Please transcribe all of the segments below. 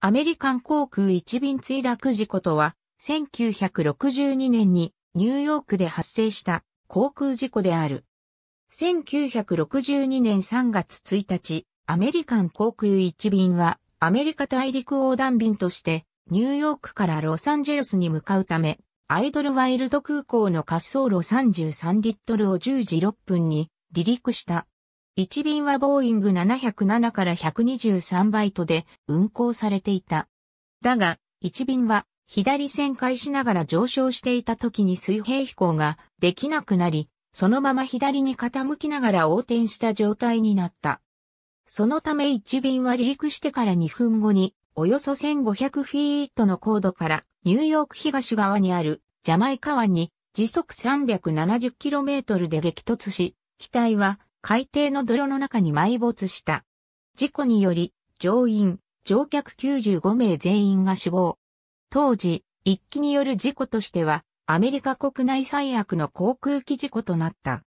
アメリカン航空一便墜落事故とは、1962年にニューヨークで発生した航空事故である。1962年3月1日、アメリカン航空一便はアメリカ大陸横断便としてニューヨークからロサンゼルスに向かうため、アイドルワイルド空港の滑走路33リットルを10時6分に離陸した。1便はボーイング707から123バイトで運行されていた。だが、1便は左旋回しながら上昇していた時に水平飛行ができなくなり、そのまま左に傾きながら横転した状態になった。そのため1便は離陸してから2分後に、およそ1500フィートの高度からニューヨーク東側にあるジャマイカ湾に時速 370km で激突し、機体は海底の泥の中に埋没した。事故により、乗員、乗客95名全員が死亡。当時、一機による事故としては、アメリカ国内最悪の航空機事故となった。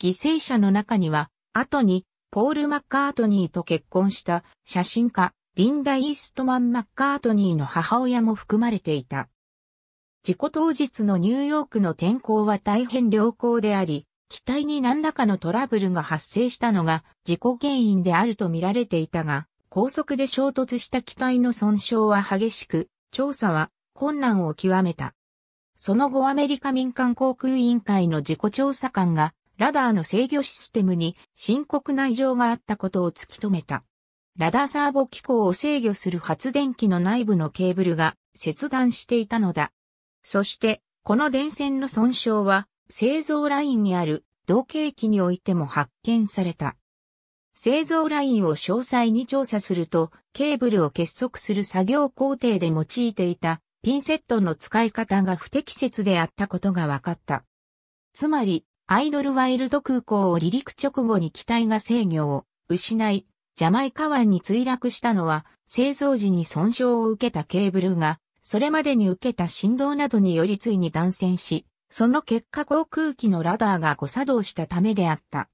犠牲者の中には、後に、ポール・マッカートニーと結婚した写真家、リンダ・イーストマン・マッカートニーの母親も含まれていた。事故当日のニューヨークの天候は大変良好であり、機体に何らかのトラブルが発生したのが事故原因であると見られていたが、高速で衝突した機体の損傷は激しく、調査は困難を極めた。その後アメリカ民間航空委員会の事故調査官が、ラダーの制御システムに深刻な異常があったことを突き止めた。ラダーサーボ機構を制御する発電機の内部のケーブルが切断していたのだ。そして、この電線の損傷は製造ラインにある同型機においても発見された。製造ラインを詳細に調査すると、ケーブルを結束する作業工程で用いていたピンセットの使い方が不適切であったことが分かった。つまり、アイドルワイルド空港を離陸直後に機体が制御を失い、ジャマイカ湾に墜落したのは、製造時に損傷を受けたケーブルが、それまでに受けた振動などによりついに断線し、その結果航空機のラダーが誤作動したためであった。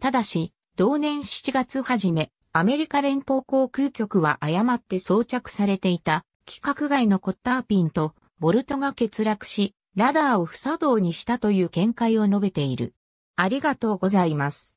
ただし、同年7月初め、アメリカ連邦航空局は誤って装着されていた規格外のコッターピンとボルトが欠落し、ラダーを不作動にしたという見解を述べている。ありがとうございます。